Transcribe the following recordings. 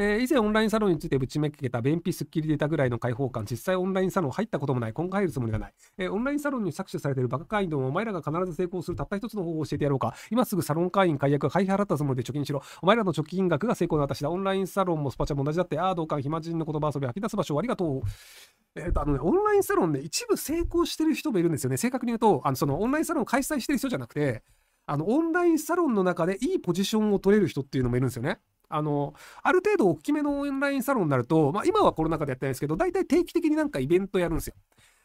えー、以前オンラインサロンについてぶちめけた便秘すっきり出たぐらいの解放感、実際オンラインサロン入ったこともない、今後入るつもりがない。えー、オンラインサロンに搾取されているバカ会員ども、お前らが必ず成功するたった一つの方法を教えてやろうか。今すぐサロン会員解約、会費払ったつもりで貯金しろ。お前らの貯金額が成功の私だ。オンラインサロンもスパチャも同じだって、ああ、うか暇人の言葉遊び、吐き出す場所ありがとう。えーとあのね、オンラインサロンね、一部成功してる人もいるんですよね。正確に言うと、あのそのオンラインサロンを開催してる人じゃなくて、あのオンラインサロンの中でいいポジションを取れる人っていうのもいるんですよね。あの、ある程度大きめのオンラインサロンになると、まあ今はコロナ禍でやってないですけど、大体定期的になんかイベントやるんですよ。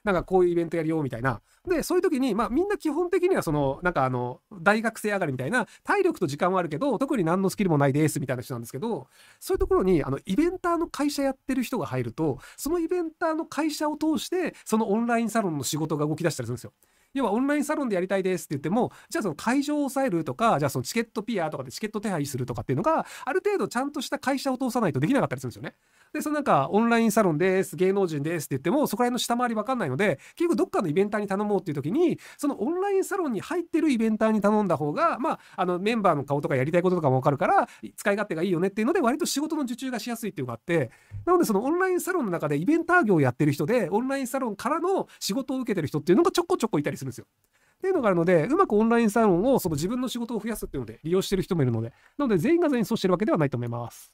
なんかこういうイベントやるよみたいな。で、そういう時に、まあみんな基本的にはその、なんかあの、大学生上がりみたいな、体力と時間はあるけど、特に何のスキルもないですみたいな人なんですけど、そういうところに、あの、イベンターの会社やってる人が入ると、そのイベンターの会社を通して、そのオンラインサロンの仕事が動き出したりするんですよ。要はオンラインサロンでやりたいですって言ってもじゃあその会場を抑えるとかじゃあそのチケットピアとかでチケット手配するとかっていうのがある程度ちゃんとした会社を通さないとできなかったりするんですよね。で、そのなんか、オンラインサロンです、芸能人ですって言っても、そこら辺の下回りわかんないので、結局どっかのイベンターに頼もうっていう時に、そのオンラインサロンに入ってるイベンターに頼んだ方が、まあ、あの、メンバーの顔とかやりたいこととかもわかるから、使い勝手がいいよねっていうので、割と仕事の受注がしやすいっていうのがあって、なのでそのオンラインサロンの中でイベンター業をやってる人で、オンラインサロンからの仕事を受けてる人っていうのがちょこちょこいたりするんですよ。っていうのがあるので、うまくオンラインサロンをその自分の仕事を増やすっていうので利用してる人もいるので、なので全員が全員そうしてるわけではないと思います。